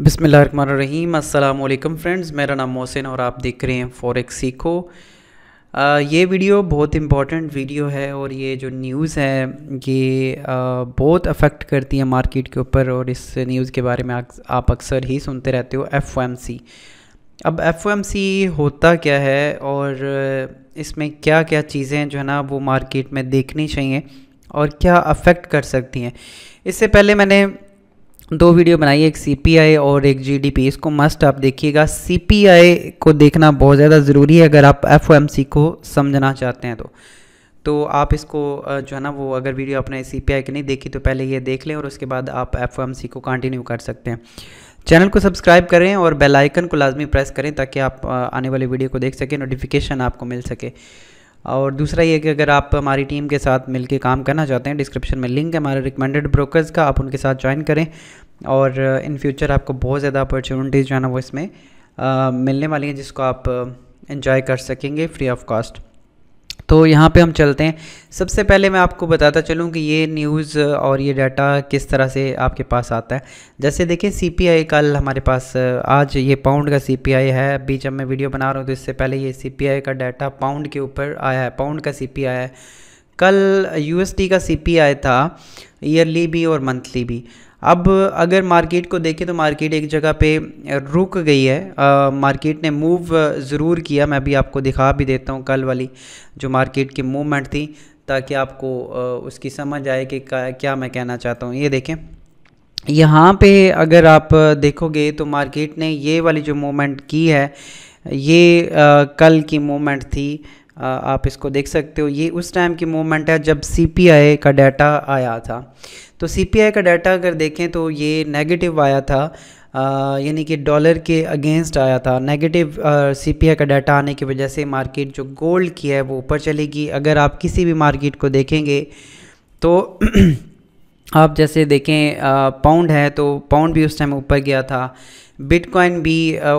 बिसमीम अल्लाम फ्रेंड्स मेरा नाम मोहसिन और आप देख रहे हैं फॉरेक्स सीखो आ, ये वीडियो बहुत इम्पॉर्टेंट वीडियो है और ये जो न्यूज़ है ये आ, बहुत अफेक्ट करती है मार्केट के ऊपर और इस न्यूज़ के बारे में आप अक्सर ही सुनते रहते हो एफ अब एफ होता क्या है और इसमें क्या क्या चीज़ें जो है ना वो मार्केट में देखनी चाहिए और क्या अफेक्ट कर सकती हैं इससे पहले मैंने दो वीडियो बनाई एक सी और एक जी इसको मस्ट आप देखिएगा सी को देखना बहुत ज़्यादा ज़रूरी है अगर आप एफ को समझना चाहते हैं तो तो आप इसको जो है ना वो अगर वीडियो आपने सी पी की नहीं देखी तो पहले ये देख लें और उसके बाद आप एफ को कंटिन्यू कर सकते हैं चैनल को सब्सक्राइब करें और बेल आइकन को लाजमी प्रेस करें ताकि आप आने वाले वीडियो को देख सकें नोटिफिकेशन आपको मिल सके और दूसरा ये कि अगर आप हमारी टीम के साथ मिलकर काम करना चाहते हैं डिस्क्रिप्शन में लिंक है हमारे रिकमेंडेड ब्रोकर्स का आप उनके साथ ज्वाइन करें और इन uh, फ्यूचर आपको बहुत ज़्यादा अपॉर्चुनिटीज़ जो है ना वो इसमें आ, uh, मिलने वाली हैं जिसको आप इन्जॉय uh, कर सकेंगे फ्री ऑफ कॉस्ट तो यहाँ पे हम चलते हैं सबसे पहले मैं आपको बताता चलूँ कि ये न्यूज़ और ये डाटा किस तरह से आपके पास आता है जैसे देखिए सीपीआई कल हमारे पास आज ये पाउंड का सीपीआई है अभी जब मैं वीडियो बना रहा हूँ तो इससे पहले ये सीपीआई का डाटा पाउंड के ऊपर आया है पाउंड का सी है कल यू का सी था ईयरली भी और मंथली भी अब अगर मार्केट को देखें तो मार्केट एक जगह पे रुक गई है आ, मार्केट ने मूव ज़रूर किया मैं अभी आपको दिखा भी देता हूँ कल वाली जो मार्केट की मूवमेंट थी ताकि आपको आ, उसकी समझ आए कि क्या मैं कहना चाहता हूँ ये देखें यहाँ पे अगर आप देखोगे तो मार्केट ने ये वाली जो मूवमेंट की है ये आ, कल की मूवमेंट थी आ, आप इसको देख सकते हो ये उस टाइम की मूवमेंट है जब सी का डाटा आया था तो आई का डाटा अगर देखें तो ये नेगेटिव आया था यानी कि डॉलर के अगेंस्ट आया था नेगेटिव आई का डाटा आने की वजह से मार्केट जो गोल्ड की है वो ऊपर चलेगी अगर आप किसी भी मार्केट को देखेंगे तो आप जैसे देखें पाउंड है तो पाउंड भी उस टाइम ऊपर गया था बिटकॉइन भी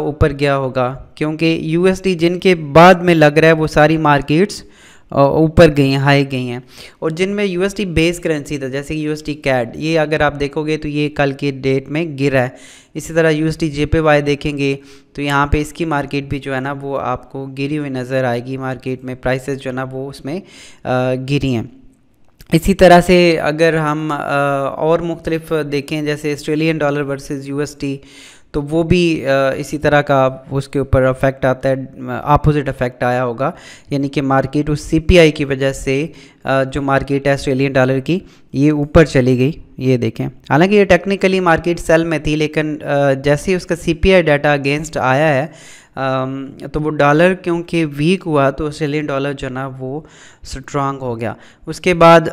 ऊपर गया होगा क्योंकि यूएसडी जिनके बाद में लग रहा है वो सारी मार्केट्स ऊपर गई हैं हाई गई हैं और जिनमें यू एस बेस करेंसी था जैसे कि यू एस कैड ये अगर आप देखोगे तो ये कल की डेट में गिरा है इसी तरह यू एस वाई देखेंगे तो यहाँ पे इसकी मार्केट भी जो है ना वो आपको गिरी हुई नज़र आएगी मार्केट में प्राइसेस जो है ना वो उसमें गिरी हैं इसी तरह से अगर हम और मुख्तलिफ देखें जैसे ऑस्ट्रेलियन डॉलर वर्सेज़ यू तो वो भी इसी तरह का उसके ऊपर अफेक्ट आता है अपोजिट अफेक्ट आया होगा यानी कि मार्केट उस सीपीआई की वजह से जो मार्केट है ऑस्ट्रेलियन डॉलर की ये ऊपर चली गई ये देखें हालांकि ये टेक्निकली मार्केट सेल में थी लेकिन जैसे ही उसका सीपीआई डाटा अगेंस्ट आया है तो वो डॉलर क्योंकि वीक हुआ तो ऑस्ट्रेलियन डॉलर जो ना वो स्ट्रांग हो गया उसके बाद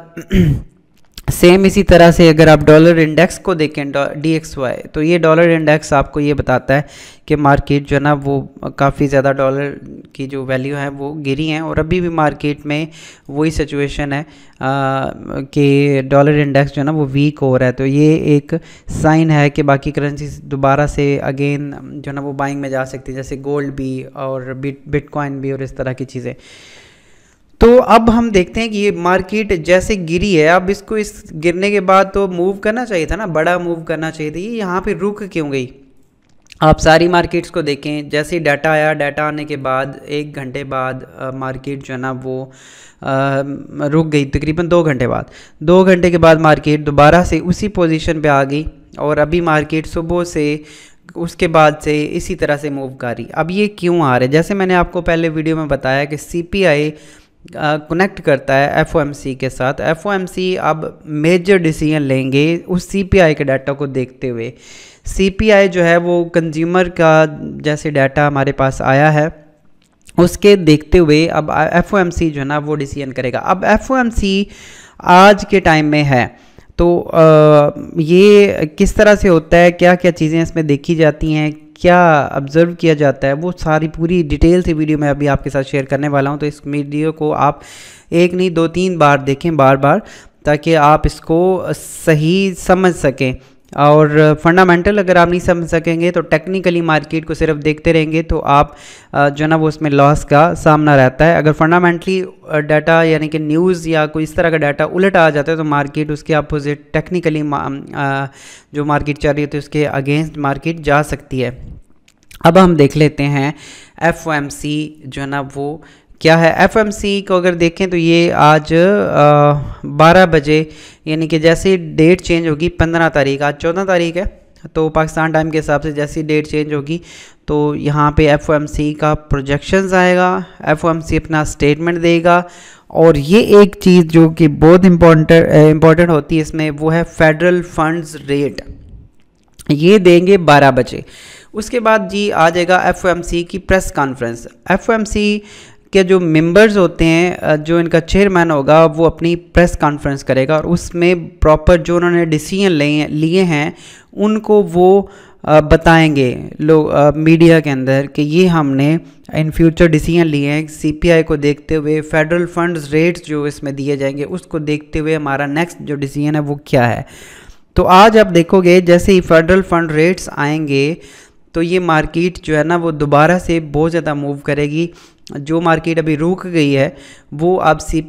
सेम इसी तरह से अगर आप डॉलर इंडेक्स को देखें डी एक्स वाई तो ये डॉलर इंडेक्स आपको ये बताता है कि मार्केट जो है ना वो काफ़ी ज़्यादा डॉलर की जो वैल्यू है वो गिरी हैं और अभी भी मार्केट में वही सिचुएशन है कि डॉलर इंडेक्स जो है ना वो वीक हो रहा है तो ये एक साइन है कि बाकी करेंसी दोबारा से अगेन जो है ना वो बाइंग में जा सकती है जैसे गोल्ड भी और बिट बिटकॉइन भी और इस तरह की चीज़ें तो अब हम देखते हैं कि ये मार्केट जैसे गिरी है अब इसको इस गिरने के बाद तो मूव करना चाहिए था ना बड़ा मूव करना चाहिए था ये यहाँ पे रुक क्यों गई आप सारी मार्केट्स को देखें जैसे डाटा आया डाटा आने के बाद एक घंटे बाद मार्केट जो है ना वो आ, रुक गई तकरीबन दो घंटे बाद दो घंटे के बाद मार्केट दोबारा से उसी पोजीशन पे आ गई और अभी मार्केट सुबह से उसके बाद से इसी तरह से मूव कर रही अब ये क्यों आ रहा है जैसे मैंने आपको पहले वीडियो में बताया कि सी कनेक्ट करता है एफ के साथ एफ अब मेजर डिसीजन लेंगे उस सी के डाटा को देखते हुए सी जो है वो कंज्यूमर का जैसे डाटा हमारे पास आया है उसके देखते हुए अब एफ जो है ना वो डिसीजन करेगा अब एफ आज के टाइम में है तो आ, ये किस तरह से होता है क्या क्या चीज़ें इसमें देखी जाती हैं क्या ऑब्ज़र्व किया जाता है वो सारी पूरी डिटेल से वीडियो मैं अभी आपके साथ शेयर करने वाला हूँ तो इस वीडियो को आप एक नहीं दो तीन बार देखें बार बार ताकि आप इसको सही समझ सकें और फंडामेंटल अगर आप नहीं समझ सकेंगे तो टेक्निकली मार्केट को सिर्फ देखते रहेंगे तो आप जो ना वो उसमें लॉस का सामना रहता है अगर फंडामेंटली डाटा यानी कि न्यूज़ या कोई इस तरह का डाटा उलट आ जाता है तो मार्केट उसके अपोजिट टेक्निकली जो मार्केट चल रही होती है तो उसके अगेंस्ट मार्केट जा सकती है अब हम देख लेते हैं एफ जो है ना वो क्या है एफएमसी को अगर देखें तो ये आज बारह बजे यानी कि जैसे डेट चेंज होगी पंद्रह तारीख आज चौदह तारीख है तो पाकिस्तान टाइम के हिसाब से जैसी डेट चेंज होगी तो यहाँ पे एफ का प्रोजेक्शंस आएगा एफ अपना स्टेटमेंट देगा और ये एक चीज़ जो कि बहुत इम्पोर्टेंट इम्पॉर्टेंट होती है इसमें वो है फेडरल फंड्स रेट ये देंगे बारह बजे उसके बाद जी आ जाएगा एफ की प्रेस कॉन्फ्रेंस एफ के जो मेंबर्स होते हैं जो इनका चेयरमैन होगा वो अपनी प्रेस कॉन्फ्रेंस करेगा और उसमें प्रॉपर जो उन्होंने डिसीजन लिए लिए हैं उनको वो बताएंगे लोग मीडिया के अंदर कि ये हमने इन फ्यूचर डिसीजन लिए हैं सीपीआई को देखते हुए फेडरल फंड्स रेट्स जो इसमें दिए जाएंगे उसको देखते हुए हमारा नेक्स्ट जो डिसीजन है वो क्या है तो आज आप देखोगे जैसे ही फेडरल फंड रेट्स आएंगे तो ये मार्केट जो है ना वो दोबारा से बहुत ज़्यादा मूव करेगी जो मार्केट अभी रुक गई है वो अब सी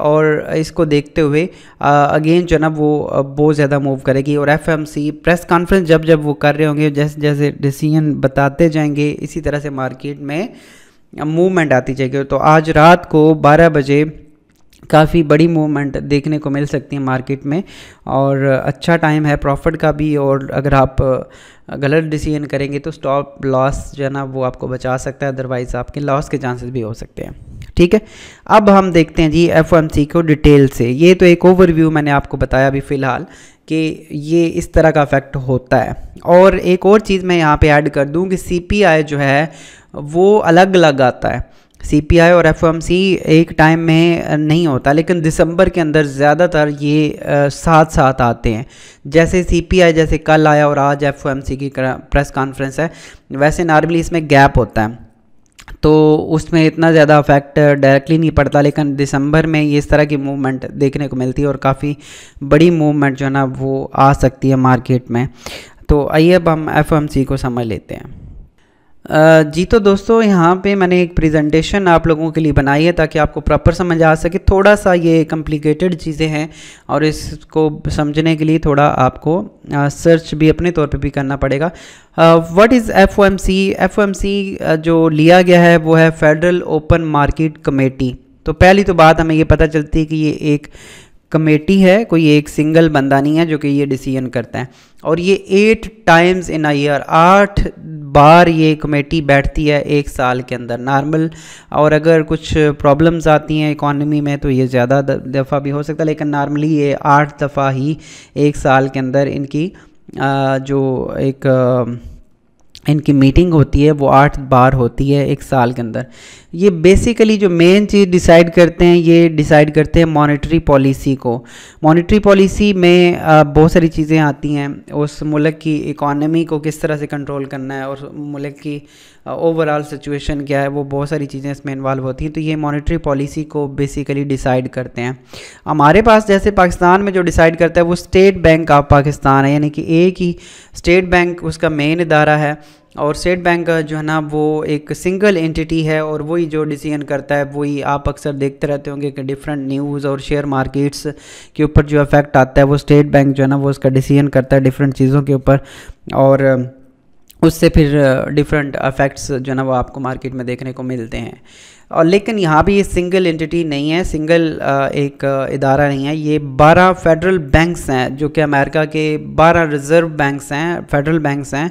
और इसको देखते हुए अगेन जो ना वो बहुत ज़्यादा मूव करेगी और एफ प्रेस कॉन्फ्रेंस जब जब वो कर रहे होंगे जैसे जैसे डिसीजन बताते जाएंगे इसी तरह से मार्केट में मूवमेंट आती जाएगी तो आज रात को बारह बजे काफ़ी बड़ी मूवमेंट देखने को मिल सकती है मार्केट में और अच्छा टाइम है प्रॉफिट का भी और अगर आप गलत डिसीजन करेंगे तो स्टॉप लॉस जो है ना वो आपको बचा सकता है अदरवाइज़ आपके लॉस के चांसेस भी हो सकते हैं ठीक है अब हम देखते हैं जी एफ को डिटेल से ये तो एक ओवरव्यू मैंने आपको बताया अभी फ़िलहाल कि ये इस तरह का इफेक्ट होता है और एक और चीज़ मैं यहाँ पर ऐड कर दूँ कि सी जो है वो अलग अलग आता है सीपीआई और एफओएमसी एक टाइम में नहीं होता लेकिन दिसंबर के अंदर ज़्यादातर ये साथ साथ आते हैं जैसे सीपीआई जैसे कल आया और आज एफओएमसी की प्रेस कॉन्फ्रेंस है वैसे नॉर्मली इसमें गैप होता है तो उसमें इतना ज़्यादा अफेक्ट डायरेक्टली नहीं पड़ता लेकिन दिसंबर में ये इस तरह की मूवमेंट देखने को मिलती है और काफ़ी बड़ी मूवमेंट जो है ना वो आ सकती है मार्केट में तो आइए अब हम एफ को समझ लेते हैं जी तो दोस्तों यहाँ पे मैंने एक प्रेजेंटेशन आप लोगों के लिए बनाई है ताकि आपको प्रॉपर समझ आ सके थोड़ा सा ये कॉम्प्लिकेटेड चीज़ें हैं और इसको समझने के लिए थोड़ा आपको सर्च भी अपने तौर पे भी करना पड़ेगा what is F O M C F O M C जो लिया गया है वो है फेडरल ओपन मार्केट कमेटी तो पहली तो बात हमें ये पता चलती है कि ये एक कमेटी है कोई एक सिंगल बंदा नहीं है जो कि ये डिसीजन करता है और ये eight times in a year आठ बार ये कमेटी बैठती है एक साल के अंदर नॉर्मल और अगर कुछ प्रॉब्लम्स आती हैं इकॉनमी में तो ये ज़्यादा दफ़ा भी हो सकता है लेकिन नॉर्मली ये आठ दफ़ा ही एक साल के अंदर इनकी जो एक इनकी मीटिंग होती है वो आठ बार होती है एक साल के अंदर ये बेसिकली जो मेन चीज़ डिसाइड करते हैं ये डिसाइड करते हैं मॉनेटरी पॉलिसी को मॉनेटरी पॉलिसी में बहुत सारी चीज़ें आती हैं उस मुल्क की इकॉनमी को किस तरह से कंट्रोल करना है और मुल्क की ओवरऑल सिचुएशन क्या है वो बहुत सारी चीज़ें इसमें इन्वॉल्व होती हैं तो ये मॉनेटरी पॉलिसी को बेसिकली डिसाइड करते हैं हमारे पास जैसे पाकिस्तान में जो डिसाइड करता है वो स्टेट बैंक ऑफ पाकिस्तान है यानी कि एक ही स्टेट बैंक उसका मेन इदारा है और स्टेट बैंक जो है ना वो एक सिंगल एंटिटी है और वही जो डिसीजन करता है वही आप अक्सर देखते रहते होंगे कि डिफरेंट न्यूज़ और शेयर मार्केट्स के ऊपर जो इफेक्ट आता है वो स्टेट बैंक जो है ना वो उसका डिसीजन करता है डिफरेंट चीज़ों के ऊपर और उससे फिर डिफरेंट अफेक्ट्स जो है ना वो आपको मार्केट में देखने को मिलते हैं और लेकिन यहाँ भी ये सिंगल एंटिटी नहीं है सिंगल एक इदारा नहीं है ये 12 फेडरल बैंक्स हैं जो कि अमेरिका के 12 रिज़र्व बैंक्स हैं फेडरल बैंक्स हैं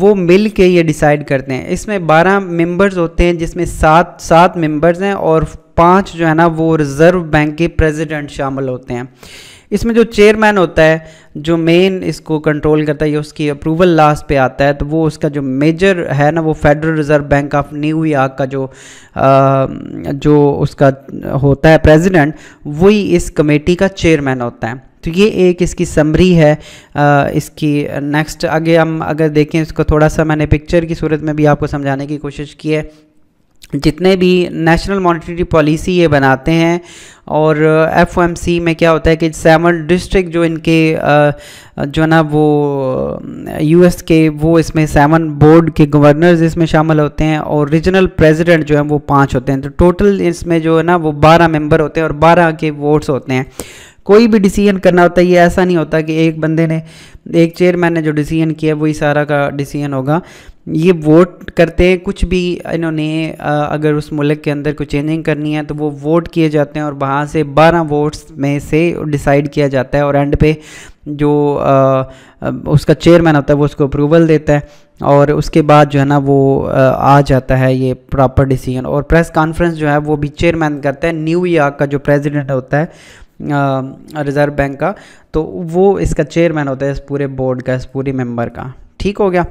वो मिल के ये डिसाइड करते हैं इसमें 12 मेंबर्स होते हैं जिसमें सात सात मेंबर्स हैं और पांच जो है ना वो रिज़र्व बैंक के प्रेसिडेंट शामिल होते हैं इसमें जो चेयरमैन होता है जो मेन इसको कंट्रोल करता है या उसकी अप्रूवल लास्ट पे आता है तो वो उसका जो मेजर है ना वो Federal Reserve Bank of New York का जो आ, जो उसका होता है प्रेसिडेंट वही इस कमेटी का चेयरमैन होता है तो ये एक इसकी समरी है आ, इसकी नेक्स्ट आगे हम अगर देखें इसको थोड़ा सा मैंने पिक्चर की सूरत में भी आपको समझाने की कोशिश की है जितने भी नेशनल मॉनिटरी पॉलिसी ये बनाते हैं और एफओएमसी uh, में क्या होता है कि सेवन डिस्ट्रिक्ट जो इनके uh, जो ना वो यूएस uh, के वो इसमें सेवन बोर्ड के गवर्नर्स इसमें शामिल होते हैं और रीजनल प्रेसिडेंट जो है वो पाँच होते हैं तो टोटल इसमें जो है ना वो बारह मेंबर होते हैं और बारह के वोट्स होते हैं कोई भी डिसीजन करना होता है ये ऐसा नहीं होता कि एक बंदे ने एक चेयरमैन ने जो डिसीजन किया वही सारा का डिसीजन होगा ये वोट करते हैं कुछ भी इन्होंने अगर उस मुल्क के अंदर कुछ चेंजिंग करनी है तो वो वोट किए जाते हैं और वहाँ से 12 वोट्स में से डिसाइड किया जाता है और एंड पे जो आ, उसका चेयरमैन होता है वो उसको अप्रूवल देता है और उसके बाद जो है ना वो आ जाता है ये प्रॉपर डिसीजन और प्रेस कॉन्फ्रेंस जो है वो भी चेयरमैन करता है न्यूयॉर्क का जो प्रेजिडेंट होता है रिज़र्व बैंक का तो वो इसका चेयरमैन होता है इस पूरे बोर्ड का इस पूरी मेंबर का ठीक हो गया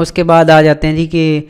उसके बाद आ जाते हैं जी कि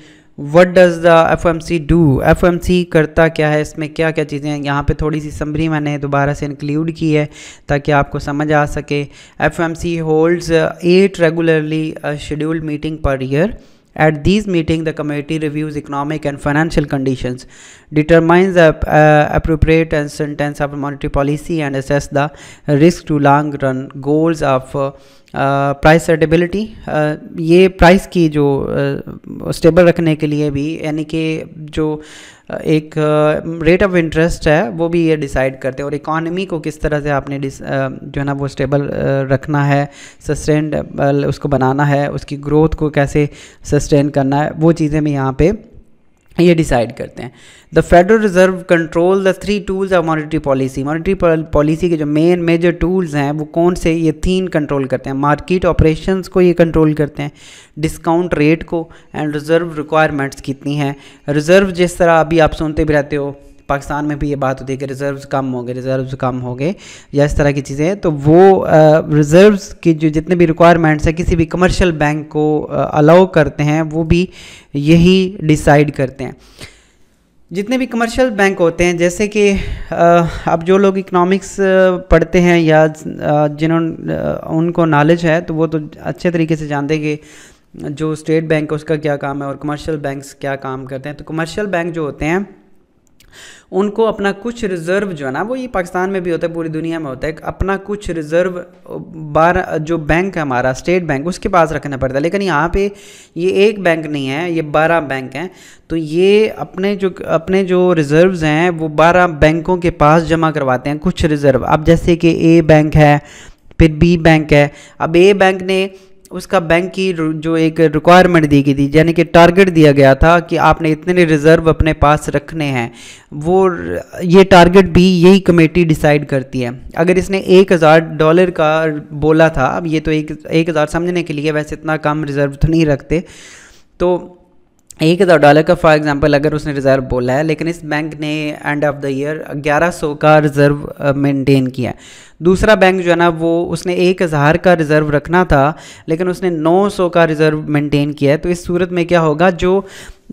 what does the F M C do F M C करता क्या है इसमें क्या क्या चीज़ें हैं यहाँ पे थोड़ी सी समरी मैंने दोबारा से इंक्लूड की है ताकि आपको समझ आ सके F M C holds eight regularly scheduled meeting per year At these meetings, the committee reviews economic and financial conditions, determines the uh, appropriate and sentence of monetary policy, and assess the risk to long run goals of uh, uh stability. Stability uh, ये price की जो uh, stable रखने के लिए भी यानी कि जो एक रेट ऑफ इंटरेस्ट है वो भी ये डिसाइड करते हैं और इकॉनमी को किस तरह से आपने जो है ना वो स्टेबल रखना है सस्टेनेबल उसको बनाना है उसकी ग्रोथ को कैसे सस्टेन करना है वो चीज़ें भी यहाँ पे ये डिसाइड करते हैं the Federal Reserve control the three tools of monetary policy monetary policy के जो मेन मेजर टूल्स हैं वो कौन से ये तीन कंट्रोल करते हैं मार्केट ऑपरेशंस को ये कंट्रोल करते हैं डिस्काउंट रेट को एंड रिज़र्व रिक्वायरमेंट्स कितनी हैं रिज़र्व जिस तरह अभी आप सुनते भी रहते हो पाकिस्तान में भी ये बात होती है कि रिज़र्व्स कम हो गए रिज़र्व्स कम हो गए या इस तरह की चीज़ें तो वो रिज़र्व्स की जो जितने भी रिक्वायरमेंट्स हैं किसी भी कमर्शियल बैंक को अलाउ करते हैं वो भी यही डिसाइड करते हैं जितने भी कमर्शियल बैंक होते हैं जैसे कि अब जो लोग इकोनॉमिक्स पढ़ते हैं या जिन्होंने उनको नॉलेज है तो वो तो अच्छे तरीके से जानते हैं कि जो स्टेट बैंक है उसका क्या काम है और कमर्शियल बैंक्स क्या काम करते हैं तो कमर्शियल बैंक जो होते हैं उनको अपना कुछ रिज़र्व जो है ना वो ये पाकिस्तान में भी होता है पूरी दुनिया में होता है अपना कुछ रिज़र्व बार जो बैंक है हमारा स्टेट बैंक उसके पास रखना पड़ता है लेकिन यहाँ पे ये एक बैंक नहीं है ये बारह बैंक हैं तो ये अपने जो अपने जो रिज़र्व्स हैं वो बारह बैंकों के पास जमा करवाते हैं कुछ रिज़र्व अब जैसे कि ए बैंक है फिर बी बैंक है अब ए बैंक ने उसका बैंक की जो एक रिक्वायरमेंट दी गई थी यानी कि टारगेट दिया गया था कि आपने इतने रिज़र्व अपने पास रखने हैं वो ये टारगेट भी यही कमेटी डिसाइड करती है अगर इसने एक हज़ार डॉलर का बोला था अब ये तो एक एक हज़ार समझने के लिए वैसे इतना कम रिज़र्व तो नहीं रखते तो एक हज़ार डॉलर का फॉर एग्जांपल अगर उसने रिज़र्व बोला है लेकिन इस बैंक ने एंड ऑफ द ईयर ग्यारह सौ का रिज़र्व मेंटेन uh, किया है दूसरा बैंक जो है ना वो उसने एक हज़ार का रिज़र्व रखना था लेकिन उसने नौ सौ का रिज़र्व मेंटेन किया है तो इस सूरत में क्या होगा जो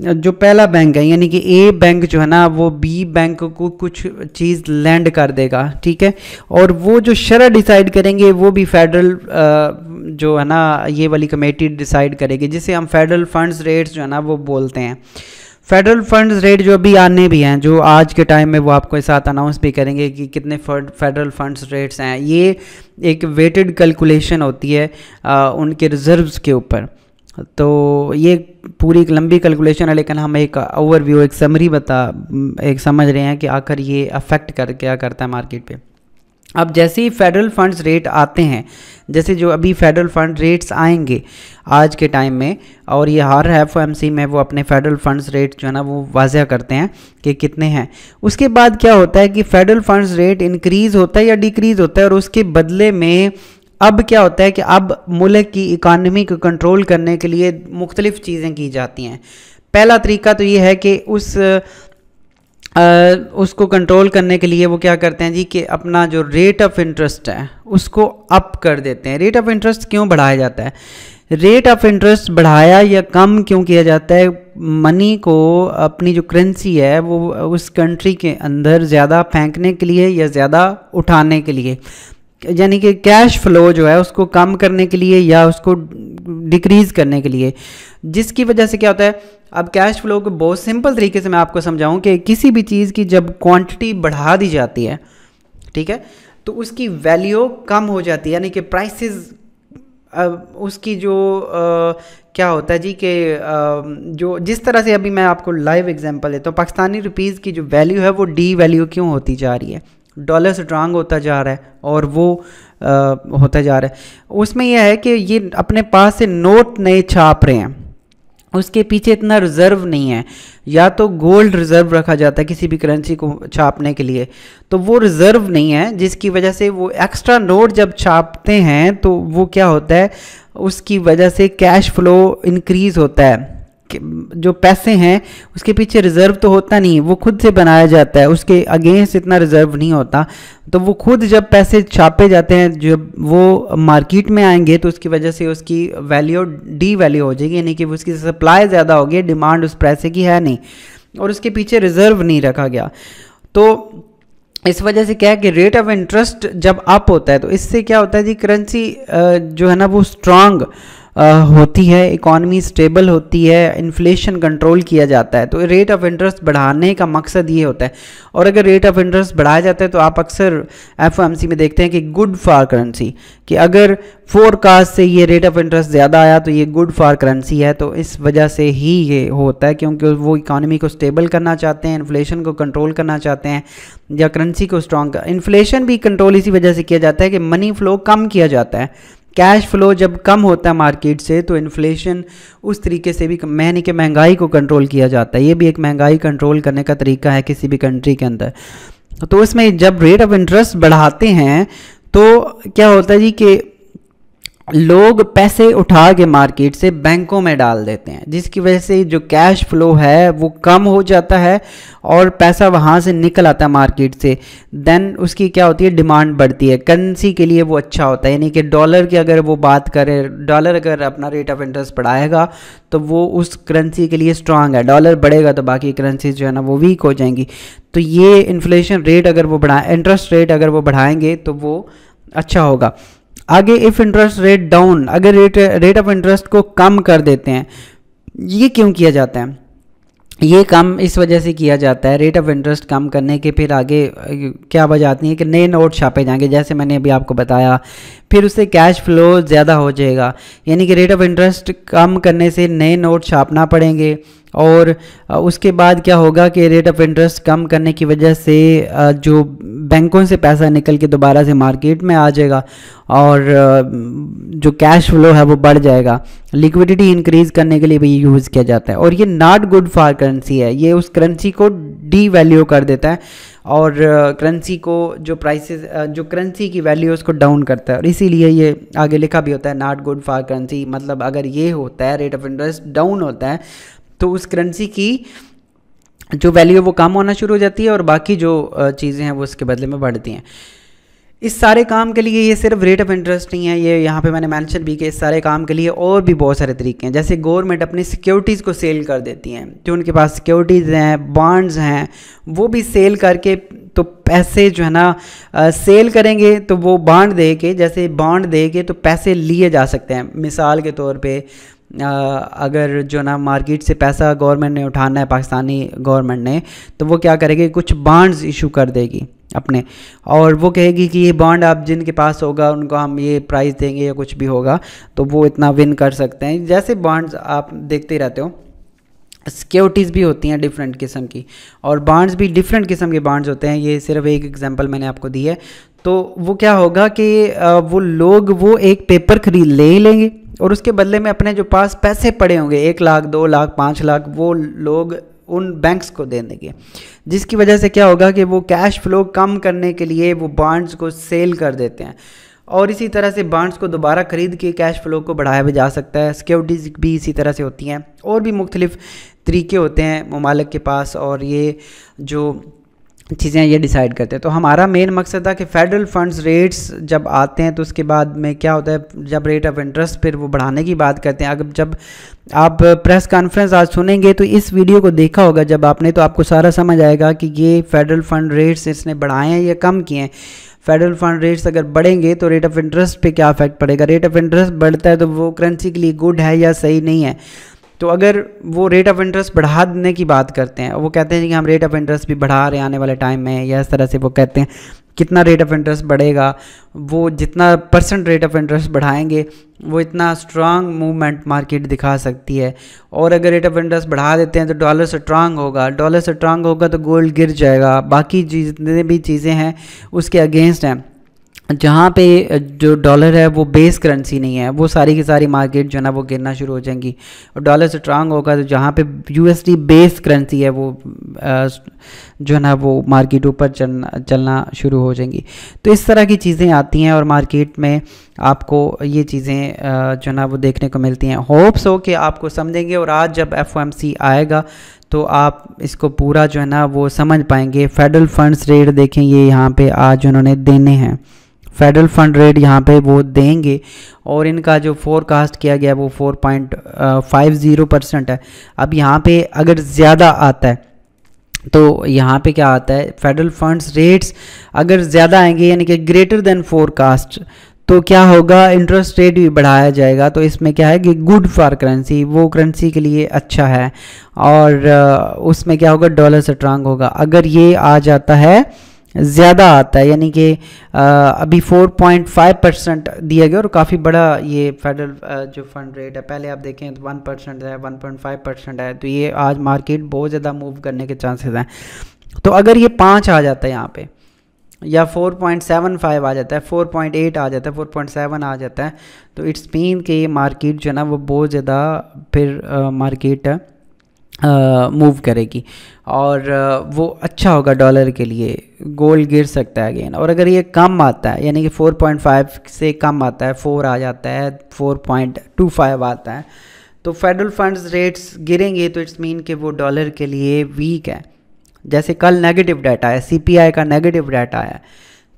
जो पहला बैंक है यानी कि ए बैंक जो है ना वो बी बैंक को कुछ चीज़ लैंड कर देगा ठीक है और वो जो शरह डिसाइड करेंगे वो भी फेडरल जो है ना ये वाली कमेटी डिसाइड करेगी जिसे हम फेडरल फंड्स रेट्स जो है ना वो बोलते हैं फेडरल फंड्स रेट जो अभी आने भी हैं जो आज के टाइम में वो आपको साथ अनाउंस भी करेंगे कि कितने फेडरल फंड्स रेट्स हैं ये एक वेटेड कैलकुलेशन होती है आ, उनके रिजर्व्स के ऊपर तो ये पूरी एक लंबी कैलकुलेशन है लेकिन हम एक ओवरव्यू एक समरी बता एक समझ रहे हैं कि आखिर ये अफेक्ट कर क्या करता है मार्केट पे अब जैसे ही फेडरल फंड्स रेट आते हैं जैसे जो अभी फेडरल फंड रेट्स आएंगे आज के टाइम में और ये हर एफ में वो अपने फेडरल फंड्स रेट जो है ना वो वाजह करते हैं कि कितने हैं उसके बाद क्या होता है कि फेडरल फंड्स रेट इंक्रीज़ होता है या डिक्रीज़ होता है और उसके बदले में अब क्या होता है कि अब मुल्क की इकानमी को कंट्रोल करने के लिए मुख्तलिफ़ चीज़ें की जाती हैं पहला तरीका तो ये है कि उस आ, उसको कंट्रोल करने के लिए वो क्या करते हैं जी कि अपना जो रेट ऑफ इंटरेस्ट है उसको अप कर देते हैं रेट ऑफ इंटरेस्ट क्यों बढ़ाया जाता है रेट ऑफ इंटरेस्ट बढ़ाया या कम क्यों किया जाता है मनी को अपनी जो करेंसी है वो उस कंट्री के अंदर ज़्यादा फेंकने के लिए या ज़्यादा उठाने के लिए यानी कि कैश फ्लो जो है उसको कम करने के लिए या उसको डिक्रीज़ करने के लिए जिसकी वजह से क्या होता है अब कैश फ्लो को बहुत सिंपल तरीके से मैं आपको समझाऊं कि किसी भी चीज़ की जब क्वांटिटी बढ़ा दी जाती है ठीक है तो उसकी वैल्यू कम हो जाती है यानी कि प्राइसेस उसकी जो आ, क्या होता है जी कि जो जिस तरह से अभी मैं आपको लाइव एग्जांपल देता हूँ पाकिस्तानी रुपीज़ की जो वैल्यू है वो डी वैल्यू क्यों होती जा रही है डॉलर स्ट्रांग होता जा रहा है और वो आ, होता जा रहा है उसमें यह है कि ये अपने पास से नोट नए छाप रहे हैं उसके पीछे इतना रिजर्व नहीं है या तो गोल्ड रिजर्व रखा जाता है किसी भी करेंसी को छापने के लिए तो वो रिजर्व नहीं है जिसकी वजह से वो एक्स्ट्रा नोट जब छापते हैं तो वो क्या होता है उसकी वजह से कैश फ्लो इंक्रीज़ होता है जो पैसे हैं उसके पीछे रिजर्व तो होता नहीं वो खुद से बनाया जाता है उसके अगेंस्ट इतना रिजर्व नहीं होता तो वो खुद जब पैसे छापे जाते हैं जब वो मार्केट में आएंगे तो उसकी वजह से उसकी वैल्यू डी वैल्यू हो जाएगी यानी कि उसकी सप्लाई ज़्यादा होगी डिमांड उस पैसे की है नहीं और उसके पीछे रिजर्व नहीं रखा गया तो इस वजह से क्या है कि रेट ऑफ इंटरेस्ट जब अप होता है तो इससे क्या होता है जी करेंसी जो है ना वो स्ट्रांग होती है इकॉनमी स्टेबल होती है इन्फ्लेशन कंट्रोल किया जाता है तो रेट ऑफ इंटरेस्ट बढ़ाने का मकसद ये होता है और अगर रेट ऑफ इंटरेस्ट बढ़ाया जाता है तो आप अक्सर एफ में देखते हैं कि गुड फॉर करेंसी कि अगर फोरकास्ट से ये रेट ऑफ इंटरेस्ट ज़्यादा आया तो ये गुड फॉर करेंसी है तो इस वजह से ही ये होता है क्योंकि वो इकॉनमी को स्टेबल करना चाहते हैं इन्फ्लेशन को कंट्रोल करना चाहते हैं या करेंसी को स्ट्रॉन्ग इन्फ्लेशन भी कंट्रोल इसी वजह से किया जाता है कि मनी फ्लो कम किया जाता है कैश फ्लो जब कम होता है मार्केट से तो इन्फ्लेशन उस तरीके से भी यानी कि महंगाई को कंट्रोल किया जाता है ये भी एक महंगाई कंट्रोल करने का तरीका है किसी भी कंट्री के अंदर तो इसमें जब रेट ऑफ इंटरेस्ट बढ़ाते हैं तो क्या होता है जी कि लोग पैसे उठा के मार्केट से बैंकों में डाल देते हैं जिसकी वजह से जो कैश फ्लो है वो कम हो जाता है और पैसा वहाँ से निकल आता है मार्केट से देन उसकी क्या होती है डिमांड बढ़ती है करेंसी के लिए वो अच्छा होता है यानी कि डॉलर की अगर वो बात करें डॉलर अगर अपना रेट ऑफ इंटरेस्ट बढ़ाएगा तो वो उस करेंसी के लिए स्ट्रांग है डॉलर बढ़ेगा तो बाकी करेंसी जो है ना वो वीक हो जाएंगी तो ये इन्फ्लेशन रेट अगर वो बढ़ाए इंटरेस्ट रेट अगर वो बढ़ाएंगे तो वो अच्छा होगा आगे इफ इंटरेस्ट रेट डाउन अगर रेट रेट ऑफ इंटरेस्ट को कम कर देते हैं ये क्यों किया जाता है ये काम इस वजह से किया जाता है रेट ऑफ इंटरेस्ट कम करने के फिर आगे क्या वजह आती है कि नए नोट छापे जाएंगे जैसे मैंने अभी आपको बताया फिर उससे कैश फ्लो ज़्यादा हो जाएगा यानी कि रेट ऑफ इंटरेस्ट कम करने से नए नोट छापना पड़ेंगे और उसके बाद क्या होगा कि रेट ऑफ इंटरेस्ट कम करने की वजह से जो बैंकों से पैसा निकल के दोबारा से मार्केट में आ जाएगा और जो कैश फ्लो है वो बढ़ जाएगा लिक्विडिटी इंक्रीज़ करने के लिए भी यूज़ किया जाता है और ये नॉट गुड फॉर करेंसी है ये उस करेंसी को डी वैल्यू कर देता है और करेंसी को जो प्राइसेस जो करेंसी की वैल्यू उसको डाउन करता है और इसीलिए ये आगे लिखा भी होता है नॉट गुड फॉर करेंसी मतलब अगर ये होता है रेट ऑफ इंटरेस्ट डाउन होता है तो उस करेंसी की जो वैल्यू है वो कम होना शुरू हो जाती है और बाकी जो चीज़ें हैं वो उसके बदले में बढ़ती हैं इस सारे काम के लिए ये सिर्फ रेट ऑफ इंटरेस्ट नहीं है ये यहाँ पे मैंने मेंशन भी किया इस सारे काम के लिए और भी बहुत सारे तरीके हैं जैसे गवर्नमेंट अपनी सिक्योरिटीज़ को सेल कर देती हैं जो उनके पास सिक्योरिटीज़ हैं बॉन्ड्स हैं वो भी सेल करके तो पैसे जो है ना सेल करेंगे तो वो बॉन्ड दे के जैसे बॉन्ड दे के तो पैसे लिए जा सकते हैं मिसाल के तौर पर अगर जो ना मार्केट से पैसा गवर्नमेंट ने उठाना है पाकिस्तानी गवर्नमेंट ने तो वो क्या करेगी कुछ बॉन्ड्स इशू कर देगी अपने और वो कहेगी कि ये बॉन्ड आप जिनके पास होगा उनको हम ये प्राइस देंगे या कुछ भी होगा तो वो इतना विन कर सकते हैं जैसे बॉन्ड्स आप देखते रहते हो सिक्योरिटीज़ भी होती हैं डिफरेंट किस्म की और बॉन्ड्स भी डिफरेंट किस्म के बॉन्ड्स होते हैं ये सिर्फ एक एग्जांपल मैंने आपको दी है तो वो क्या होगा कि वो लोग वो एक पेपर खरीद ले ही लेंगे और उसके बदले में अपने जो पास पैसे पड़े होंगे एक लाख दो लाख पाँच लाख वो लोग उन बैंक्स को दे देंगे जिसकी वजह से क्या होगा कि वो कैश फ्लो कम करने के लिए वो बॉन्ड्स को सेल कर देते हैं और इसी तरह से बॉन्ड्स को दोबारा ख़रीद के कैश फ्लो को बढ़ाया भी जा सकता है सिक्योरिटीज़ भी इसी तरह से होती हैं और भी मुख्तलिफ़ तरीके होते हैं ममालक के पास और ये जो चीज़ें ये डिसाइड करते हैं तो हमारा मेन मकसद था कि फेडरल फंड्स रेट्स जब आते हैं तो उसके बाद में क्या होता है जब रेट ऑफ इंटरेस्ट फिर वो बढ़ाने की बात करते हैं अगर जब आप प्रेस कॉन्फ्रेंस आज सुनेंगे तो इस वीडियो को देखा होगा जब आपने तो आपको सारा समझ आएगा कि ये फेडरल फंड रेट्स इसने बढ़ाए हैं या कम किए हैं फेडरल फंड रेट्स अगर बढ़ेंगे तो रेट ऑफ इंटरेस्ट पर क्या अफेक्ट पड़ेगा रेट ऑफ इंटरेस्ट बढ़ता है तो वो करेंसी के लिए गुड है या सही नहीं है तो अगर वो रेट ऑफ इंटरेस्ट बढ़ा देने की बात करते हैं वो कहते हैं कि हम रेट ऑफ इंटरेस्ट भी बढ़ा रहे हैं आने वाले टाइम में या इस तरह से वो कहते हैं कितना रेट ऑफ इंटरेस्ट बढ़ेगा वो जितना परसेंट रेट ऑफ इंटरेस्ट बढ़ाएंगे वो इतना स्ट्रांग मूवमेंट मार्केट दिखा सकती है और अगर रेट ऑफ इंटरेस्ट बढ़ा देते हैं तो डॉलर स्ट्रांग होगा डॉलर स्ट्रांग होगा तो गोल्ड गिर जाएगा बाकी जितने भी चीज़ें हैं उसके अगेंस्ट हैं जहाँ पे जो डॉलर है वो बेस करेंसी नहीं है वो सारी की सारी मार्केट जो है ना वो गिरना शुरू हो जाएंगी और डॉलर स्ट्रांग होगा तो जहाँ पे यूएसडी बेस करेंसी है वो जो है ना वो मार्केट ऊपर चलना चलना शुरू हो जाएंगी तो इस तरह की चीज़ें आती हैं और मार्केट में आपको ये चीज़ें जो है ना वो देखने को मिलती हैं होप्स हो कि आपको समझेंगे और आज जब एफ आएगा तो आप इसको पूरा जो है ना वो समझ पाएंगे फेडरल फंड्स रेट देखें ये यहाँ पे आज उन्होंने देने हैं फेडरल फंड रेट यहाँ पे वो देंगे और इनका जो फोरकास्ट किया गया वो 4.50 परसेंट है अब यहाँ पे अगर ज़्यादा आता है तो यहाँ पे क्या आता है फेडरल फंड्स रेट्स अगर ज़्यादा आएंगे यानी कि ग्रेटर देन फोरकास्ट तो क्या होगा इंटरेस्ट रेट भी बढ़ाया जाएगा तो इसमें क्या है कि गुड फॉर करेंसी वो करेंसी के लिए अच्छा है और उसमें क्या होगा डॉलर स्ट्रांग होगा अगर ये आ जाता है ज़्यादा आता है यानी कि अभी 4.5 परसेंट दिया गया और काफ़ी बड़ा ये फेडरल जो फंड रेट है पहले आप देखें तो 1 परसेंट है 1.5 परसेंट है तो ये आज मार्केट बहुत ज़्यादा मूव करने के चांसेस हैं तो अगर ये पाँच आ जाता है यहाँ पे या 4.75 आ जाता है 4.8 आ जाता है 4.7 आ जाता है तो इट्स मीन के ये मार्केट जो है ना वो बहुत ज़्यादा फिर मार्केट है मूव करेगी और वो अच्छा होगा डॉलर के लिए गोल्ड गिर सकता है अगेन और अगर ये कम आता है यानी कि 4.5 से कम आता है 4 आ जाता है 4.25 आता है तो फेडरल फंड्स रेट्स गिरेंगे तो इट्स मीन कि वो डॉलर के लिए वीक है जैसे कल नेगेटिव डाटा आया आई का नेगेटिव डाटा आया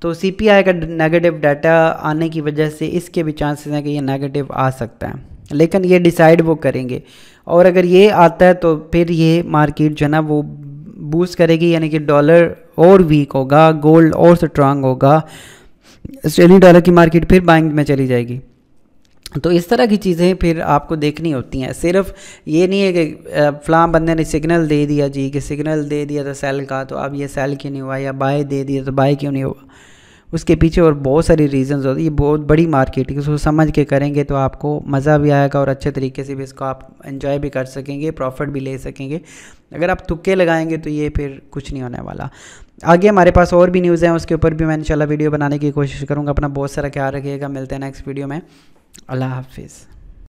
तो आई का नेगेटिव डाटा आने की वजह से इसके भी चांसेस हैं कि ये नेगेटिव आ सकता है लेकिन ये डिसाइड वो करेंगे और अगर ये आता है तो फिर ये मार्केट जो है ना वो बूस्ट करेगी यानी कि डॉलर और वीक होगा गोल्ड और स्ट्रांग होगा ऑस्ट्रेलियन डॉलर की मार्केट फिर बाइंग में चली जाएगी तो इस तरह की चीज़ें फिर आपको देखनी होती हैं सिर्फ ये नहीं है कि फलाम बंदे ने सिग्नल दे दिया जी कि सिग्नल दे दिया था सेल का तो अब ये सेल क्यों नहीं हुआ या बाय दे दिया तो बाय क्यों नहीं हुआ उसके पीछे और बहुत सारी रीजंस होती है ये बहुत बड़ी मार्केटिंग उसको समझ के करेंगे तो आपको मज़ा भी आएगा और अच्छे तरीके से भी इसको आप इन्जॉय भी कर सकेंगे प्रॉफिट भी ले सकेंगे अगर आप तुक्के लगाएंगे तो ये फिर कुछ नहीं होने वाला आगे हमारे पास और भी न्यूज़ हैं उसके ऊपर भी मैं इन वीडियो बनाने की कोशिश करूँगा अपना बहुत सारा ख्याल रखिएगा मिलते हैं नेक्स्ट वीडियो में अल्लाह हाफिज़